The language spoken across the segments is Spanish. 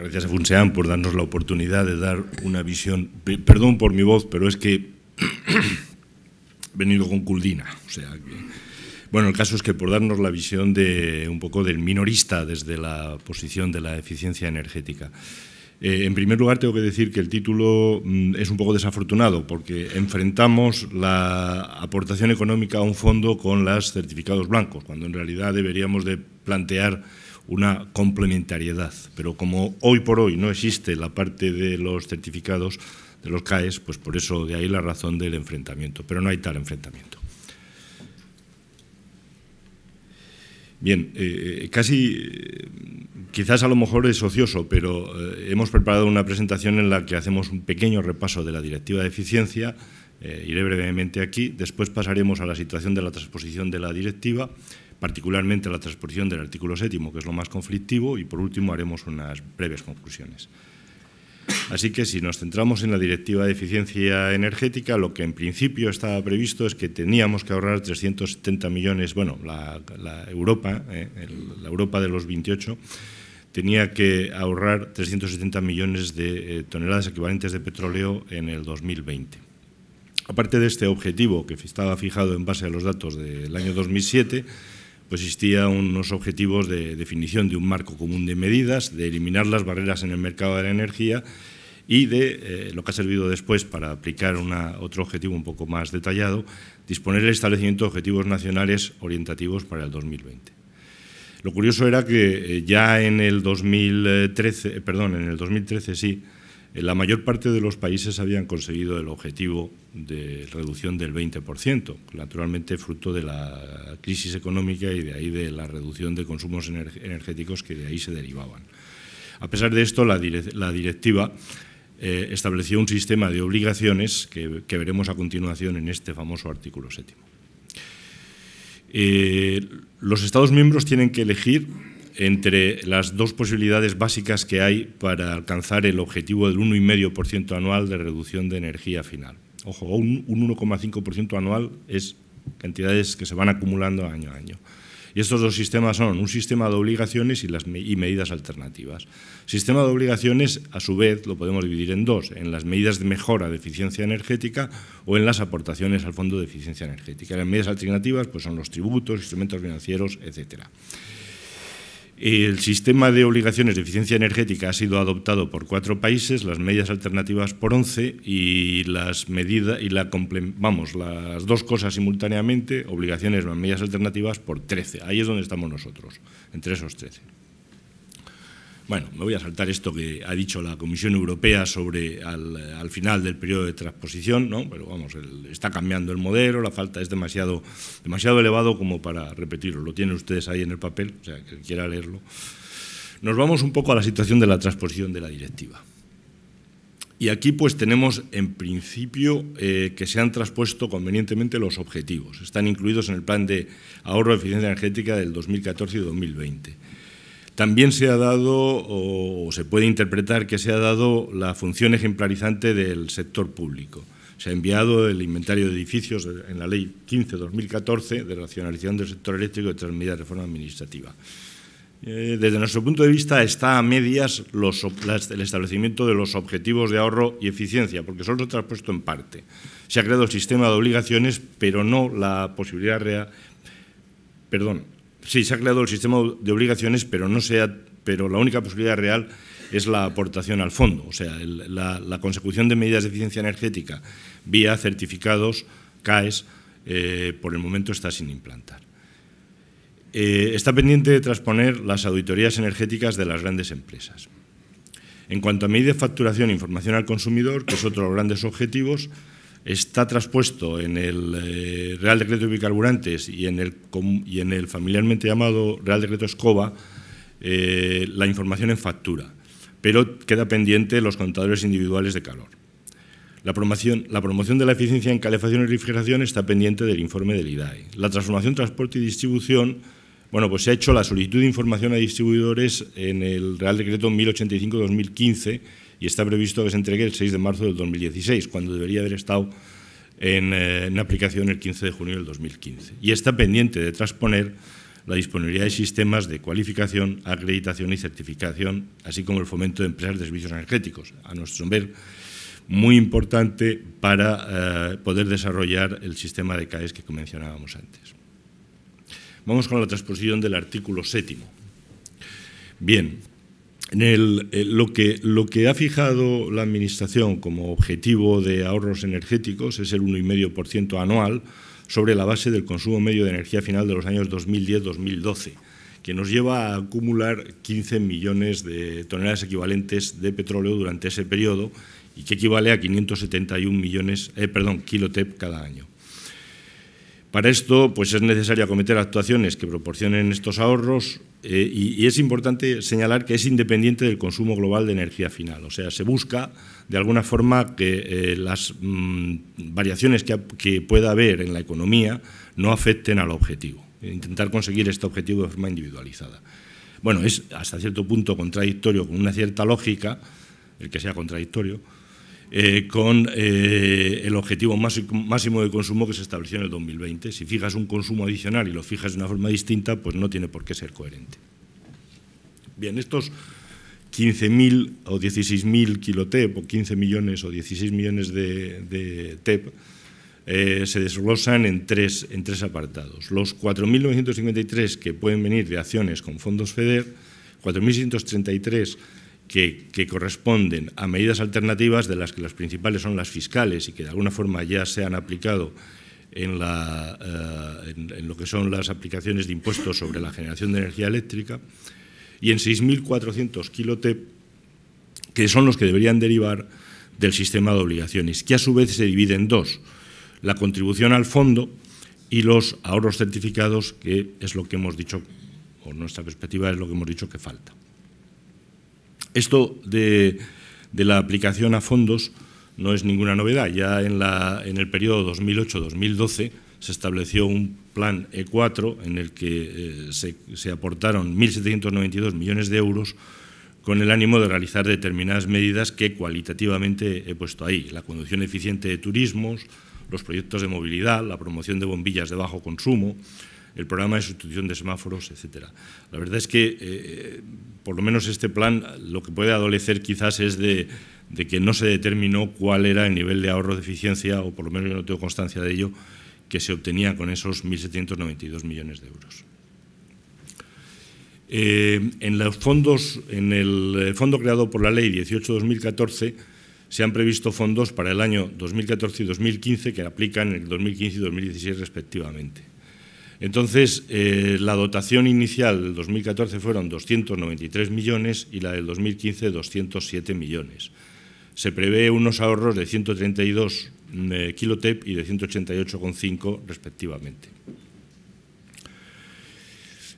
gracias a Funsean por darnos la oportunidad de dar una visión. Perdón por mi voz, pero es que he venido con Culdina. O sea Bueno, el caso es que por darnos la visión de un poco del minorista desde la posición de la eficiencia energética. Eh, en primer lugar, tengo que decir que el título mm, es un poco desafortunado porque enfrentamos la aportación económica a un fondo con los certificados blancos, cuando en realidad deberíamos de plantear una complementariedad. Pero como hoy por hoy no existe la parte de los certificados de los CAES, pues por eso de ahí la razón del enfrentamiento. Pero no hay tal enfrentamiento. Bien, eh, casi, eh, quizás a lo mejor es ocioso, pero eh, hemos preparado una presentación en la que hacemos un pequeño repaso de la Directiva de Eficiencia, iré brevemente aquí, después pasaremos a la situación de la transposición de la Directiva, particularmente la transposición del artículo séptimo, que es lo más conflictivo, y por último haremos unas breves conclusiones. Así que si nos centramos en la Directiva de Eficiencia Energética, lo que en principio estaba previsto es que teníamos que ahorrar 370 millones, bueno, la, Europa, eh, la Europa de los 28, tenía que ahorrar 370 millones de eh, toneladas equivalentes de petróleo en el 2020. Aparte de este objetivo que estaba fijado en base a los datos del año 2007, pues existían unos objetivos de definición de un marco común de medidas, de eliminar las barreras en el mercado de la energía y de eh, lo que ha servido después para aplicar una, otro objetivo un poco más detallado, disponer el establecimiento de objetivos nacionales orientativos para el 2020. Lo curioso era que eh, ya en el 2013, eh, perdón, en el 2013 sí, la mayor parte de los países habían conseguido el objetivo de reducción del 20%, naturalmente fruto de la crisis económica y de ahí de la reducción de consumos energéticos que de ahí se derivaban. A pesar de esto, la, directiva eh, estableció un sistema de obligaciones que, veremos a continuación en este famoso artículo séptimo. Eh, los Estados miembros tienen que elegir entre las dos posibilidades básicas que hay para alcanzar el objetivo del 1,5% anual de reducción de energía final. Ojo, un, 1,5% anual es cantidades que se van acumulando año a año. Y estos dos sistemas son un sistema de obligaciones y, medidas alternativas. Sistema de obligaciones, a su vez, lo podemos dividir en dos, en las medidas de mejora de eficiencia energética o en las aportaciones al Fondo de Eficiencia Energética. Las medidas alternativas pues, son los tributos, instrumentos financieros, etcétera. El sistema de obligaciones de eficiencia energética ha sido adoptado por cuatro países, las medidas alternativas por once y las medidas y la las dos cosas simultáneamente, obligaciones más medidas alternativas por trece. Ahí es donde estamos nosotros, entre esos trece. Bueno, me voy a saltar esto que ha dicho la Comisión Europea sobre al, final del periodo de transposición, ¿no? pero vamos, está cambiando el modelo, la falta es demasiado, demasiado elevado como para repetirlo. Lo tienen ustedes ahí en el papel, o sea, quien quiera leerlo. Nos vamos un poco a la situación de la transposición de la directiva. Y aquí pues tenemos en principio eh, que se han transpuesto convenientemente los objetivos. Están incluidos en el plan de ahorro de eficiencia energética del 2014 y 2020. También se ha dado, o se puede interpretar que se ha dado, la función ejemplarizante del sector público. Se ha enviado el inventario de edificios en la Ley 15-2014 de racionalización del sector eléctrico y de de reforma administrativa. Eh, desde nuestro punto de vista está a medias el establecimiento de los objetivos de ahorro y eficiencia, porque solo se ha traspuesto en parte. Se ha creado el sistema de obligaciones, pero no la posibilidad real, perdón, sí, se ha creado el sistema de obligaciones, pero, no sea, pero la única posibilidad real es la aportación al fondo, o sea, la, consecución de medidas de eficiencia energética vía certificados CAES, eh, por el momento está sin implantar. Eh, está pendiente de transponer las auditorías energéticas de las grandes empresas. En cuanto a medidas de facturación e información al consumidor, que es otro de los grandes objetivos, está traspuesto en el eh, Real Decreto de Bicarburantes y en el, y en el familiarmente llamado Real Decreto Escoba eh, la información en factura, pero queda pendiente los contadores individuales de calor. La promoción, la promoción, de la eficiencia en calefacción y refrigeración está pendiente del informe del IDAE. La transformación, transporte y distribución, bueno, pues se ha hecho la solicitud de información a distribuidores en el Real Decreto 1085-2015 y está previsto que se entregue el 6 de marzo del 2016, cuando debería haber estado en, eh, aplicación el 15 de junio del 2015. Y está pendiente de transponer la disponibilidad de sistemas de cualificación, acreditación y certificación, así como el fomento de empresas de servicios energéticos. A nuestro ver, muy importante para eh, poder desarrollar el sistema de CAES que mencionábamos antes. Vamos con la transposición del artículo séptimo. Bien, eh, lo, que, ha fijado la Administración como objetivo de ahorros energéticos es el 1,5% anual sobre la base del consumo medio de energía final de los años 2010-2012, que nos lleva a acumular 15 millones de toneladas equivalentes de petróleo durante ese periodo y que equivale a 571 millones, eh, perdón, kilotep cada año. Para esto pues es necesario acometer actuaciones que proporcionen estos ahorros eh, y, es importante señalar que es independiente del consumo global de energía final. O sea, se busca de alguna forma que eh, las mm, variaciones que, que pueda haber en la economía no afecten al objetivo. Intentar conseguir este objetivo de forma individualizada. Bueno, es hasta cierto punto contradictorio con una cierta lógica, el que sea contradictorio, eh, con eh, el objetivo máximo de consumo que se estableció en el 2020. Si fijas un consumo adicional y lo fijas de una forma distinta, pues no tiene por qué ser coherente. Bien, estos 15.000 o 16.000 kilotep o 15 millones o 16 millones de, TEP eh, se desglosan en tres, en tres apartados. Los 4.953 que pueden venir de acciones con fondos FEDER, 4.633 que, corresponden a medidas alternativas de las que las principales son las fiscales y que de alguna forma ya se han aplicado en, eh, lo que son las aplicaciones de impuestos sobre la generación de energía eléctrica, y en 6.400 kilotep, que son los que deberían derivar del sistema de obligaciones, que a su vez se divide en dos, la contribución al fondo y los ahorros certificados, que es lo que hemos dicho, o nuestra perspectiva es lo que hemos dicho que falta. Esto de, la aplicación a fondos no es ninguna novedad. Ya en, la, en el periodo 2008-2012 se estableció un plan E4 en el que eh, se, aportaron 1.792 millones de euros con el ánimo de realizar determinadas medidas que cualitativamente he puesto ahí. La conducción eficiente de turismos, los proyectos de movilidad, la promoción de bombillas de bajo consumo, el programa de sustitución de semáforos, etcétera. La verdad es que, eh, eh, por lo menos este plan, lo que puede adolecer quizás es de, que no se determinó cuál era el nivel de ahorro de eficiencia, o por lo menos yo no tengo constancia de ello, que se obtenía con esos 1.792 millones de euros. Eh, en los fondos, en el fondo creado por la Ley 18-2014, se han previsto fondos para el año 2014 y 2015 que aplican en el 2015 y 2016 respectivamente. Entonces, eh, la dotación inicial del 2014 fueron 293 millones y la del 2015 207 millones. Se prevé unos ahorros de 132 eh, kilotep y de 188,5 respectivamente.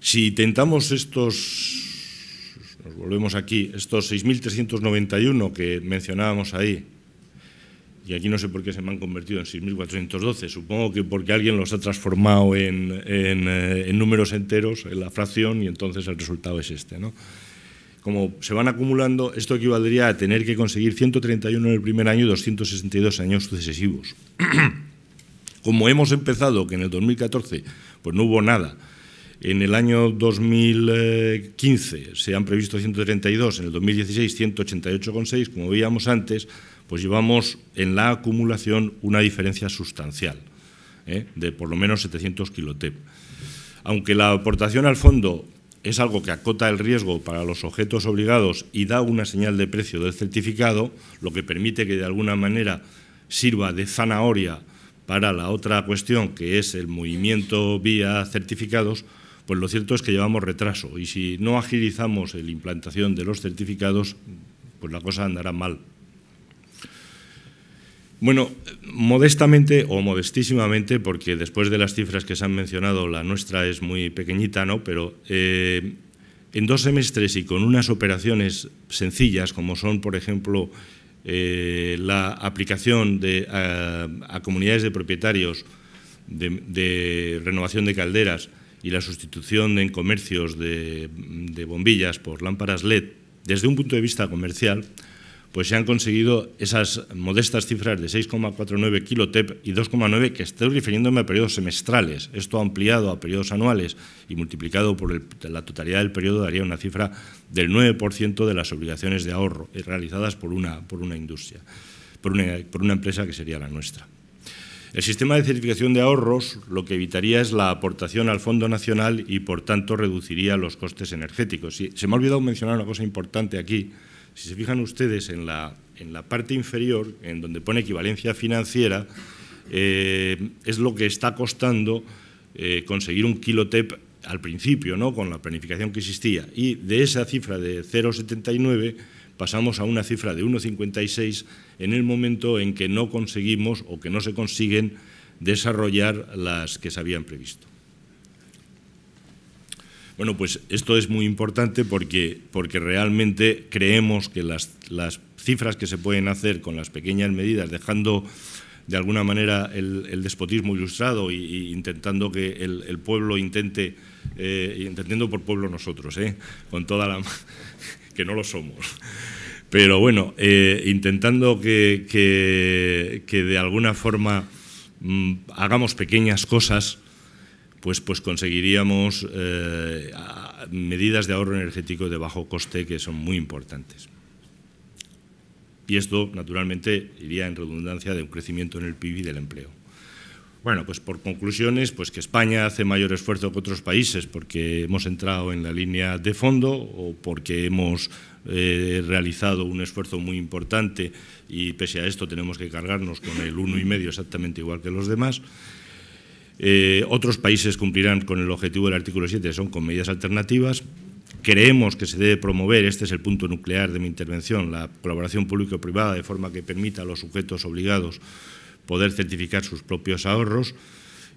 Si tentamos estos, nos volvemos aquí, estos 6.391 que mencionábamos ahí, y aquí no sé por qué se me han convertido en 6.412, supongo que porque alguien los ha transformado eh, en, números enteros, en la fracción, y entonces el resultado es este. Como se van acumulando, esto equivaldría a tener que conseguir 131 en el primer año y 262 en años sucesivos. Como hemos empezado, que en el 2014 pues no hubo nada, en el año 2015 se han previsto 132, en el 2016 188,6, como veíamos antes, pues llevamos en la acumulación una diferencia sustancial ¿eh? de por lo menos 700 kilotep. Aunque la aportación al fondo es algo que acota el riesgo para los objetos obligados y da una señal de precio del certificado, lo que permite que de alguna manera sirva de zanahoria para la otra cuestión, que es el movimiento vía certificados, pues lo cierto es que llevamos retraso y si no agilizamos la implantación de los certificados, pues la cosa andará mal. Bueno, modestamente o modestísimamente, porque después de las cifras que se han mencionado, la nuestra es muy pequeñita, ¿no? Pero eh, en dos semestres y con unas operaciones sencillas, como son, por ejemplo, eh, la aplicación de, eh, a, comunidades de propietarios de, renovación de calderas y la sustitución en comercios de bombillas por lámparas LED, desde un punto de vista comercial, pues se han conseguido esas modestas cifras de 6,49 kilotep y 2,9 que estoy refiriéndome a periodos semestrales. Esto ampliado a periodos anuales y multiplicado por la totalidad del periodo daría una cifra del 9% de las obligaciones de ahorro realizadas por una, industria, por una, por una empresa que sería la nuestra. El sistema de certificación de ahorros lo que evitaría es la aportación al Fondo Nacional y, por tanto, reduciría los costes energéticos. se me ha olvidado mencionar una cosa importante aquí, si se fijan ustedes en la, en la parte inferior, en donde pone equivalencia financiera, eh, es lo que está costando eh, conseguir un kilotep al principio, ¿no? con la planificación que existía. Y de esa cifra de 0,79 pasamos a una cifra de 1,56 en el momento en que no conseguimos o que no se consiguen desarrollar las que se habían previsto. Bueno, pues esto es muy importante porque, porque realmente creemos que las, las cifras que se pueden hacer con las pequeñas medidas, dejando de alguna manera el, despotismo ilustrado e, intentando que el, pueblo intente, eh, entendiendo por pueblo nosotros, eh, con toda la... que no lo somos. Pero bueno, eh, intentando que, que, que, de alguna forma mm, hagamos pequeñas cosas pues, pues conseguiríamos eh, medidas de ahorro energético de bajo coste que son muy importantes. Y esto, naturalmente, iría en redundancia de un crecimiento en el PIB y del empleo. Bueno, pues por conclusiones, pues que España hace mayor esfuerzo que otros países porque hemos entrado en la línea de fondo o porque hemos eh, realizado un esfuerzo muy importante y pese a esto tenemos que cargarnos con el 1,5 exactamente igual que los demás. Eh, otros países cumplirán con el objetivo del artículo 7, son con medidas alternativas. Creemos que se debe promover, este es el punto nuclear de mi intervención, la colaboración público-privada de forma que permita a los sujetos obligados poder certificar sus propios ahorros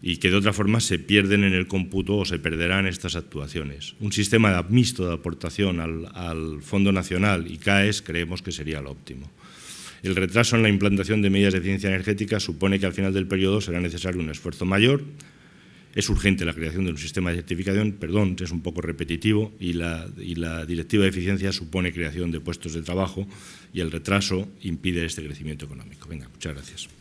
y que de otra forma se pierden en el cómputo o se perderán estas actuaciones. Un sistema mixto de aportación al, al Fondo Nacional y CAES creemos que sería lo óptimo. El retraso en la implantación de medidas de eficiencia energética supone que al final del periodo será necesario un esfuerzo mayor. Es urgente la creación de un sistema de certificación, perdón, es un poco repetitivo, y la, y la directiva de eficiencia supone creación de puestos de trabajo y el retraso impide este crecimiento económico. Venga, muchas gracias.